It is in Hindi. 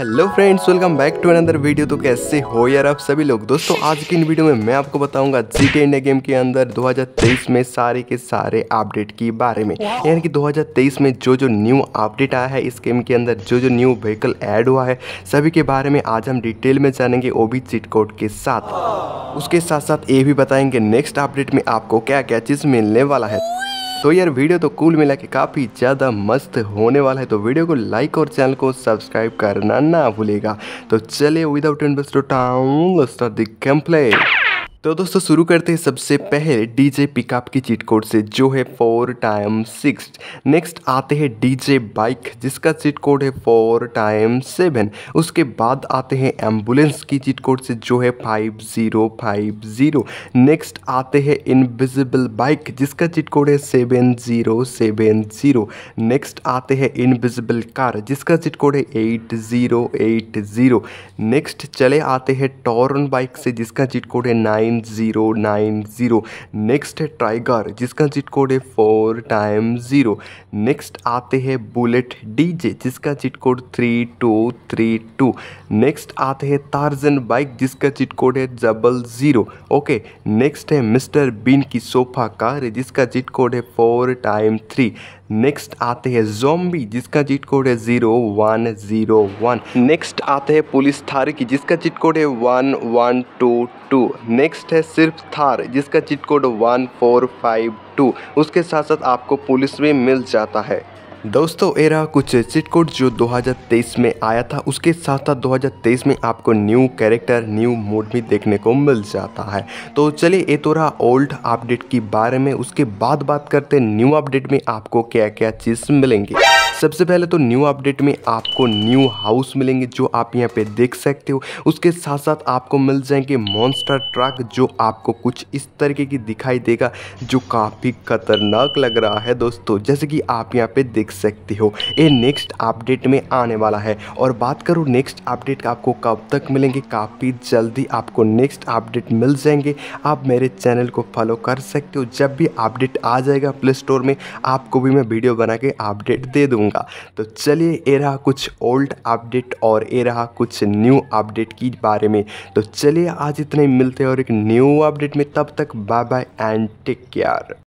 hello friends welcome back to another video तो कैसे हो यार आप सभी लोग दोस्तों आज की इन वीडियो में मैं आपको बताऊंगा जी के इंडिया गेम के अंदर 2023 में सारे के सारे अपडेट के बारे में यानी कि 2023 में जो जो न्यू अपडेट आया है इस गेम के अंदर जो जो न्यू व्हीकल ऐड हुआ है सभी के बारे में आज हम डिटेल में जानेंगे ओ भी चीट कोड के साथ उसके साथ साथ ये भी बताएंगे नेक्स्ट अपडेट में आपको क्या क्या चीज़ मिलने वाला है सो so यार वीडियो तो कुल मिला के काफ़ी ज़्यादा मस्त होने वाला है तो वीडियो को लाइक और चैनल को सब्सक्राइब करना ना भूलेगा तो चले without interest town start the तो दोस्तों शुरू करते हैं सबसे पहले डीजे पिकअप की चीट कोड से जो है फोर टाइम सिक्स नेक्स्ट आते हैं डीजे बाइक जिसका चीट कोड है फोर टाइम सेवन उसके बाद आते हैं एम्बुलेंस की चीट कोड से जो है five zero five zero next आते हैं इनविजिबल बाइक जिसका चीट कोड है seven zero seven zero next आते हैं इनविजिबल कार जिसका चीट कोड है eight zero eight zero next चले आते हैं टॉर्न बाइक से जिसका चीट कोड है nine nine zero nine zero next है ट्राइगर जिसका चिट कोड है फोर टाइम ज़ीरो नेक्स्ट आते हैं बुलेट डीजे जिसका chit code three to three two next आते हैं तारजन बाइक जिसका चिट कोड है डबल ज़ीरो ओके नेक्स्ट है मिस्टर बीन की सोफा कार जिसका चिट कोड है फोर टाइम थ्री नेक्स्ट आते हैं जोम्बी जिसका चिट कोड है zero one zero one next आते हैं पुलिस थार की जिसका चिट कोड है one one two two next next है सिर्फ थार जिसका chit code one four five two उसके साथ साथ आपको पुलिस में मिल जाता है दोस्तों एरा रहा कुछ चिट कोड जो 2023 में आया था उसके साथ साथ 2023 में आपको न्यू कैरेक्टर न्यू मोड भी देखने को मिल जाता है तो चलिए ये तो रहा ओल्ड अपडेट के बारे में उसके बाद बात करते न्यू अपडेट में आपको क्या क्या चीज़ मिलेंगी सबसे पहले तो न्यू अपडेट में आपको न्यू हाउस मिलेंगे जो आप यहाँ पे देख सकते हो उसके साथ साथ आपको मिल जाएंगे मॉन्स्टर ट्रक जो आपको कुछ इस तरीके की दिखाई देगा जो काफ़ी खतरनाक लग रहा है दोस्तों जैसे कि आप यहाँ पे देख सकते हो ये नेक्स्ट अपडेट में आने वाला है और बात करूँ नेक्स्ट अपडेट आपको कब तक मिलेंगे काफ़ी जल्दी आपको नेक्स्ट अपडेट मिल जाएंगे आप मेरे चैनल को फॉलो कर सकते हो जब भी अपडेट आ जाएगा प्ले स्टोर में आपको भी मैं वीडियो बना के अपडेट दे दूँगा दूंगा तो चलिए ये रहा कुछ ओल्ड अपडेट और ये रहा कुछ न्यू अपडेट की बारे में तो चलिए आज इतने मिलते हैं और एक न्यू अपडेट में तब तक bye bye and take care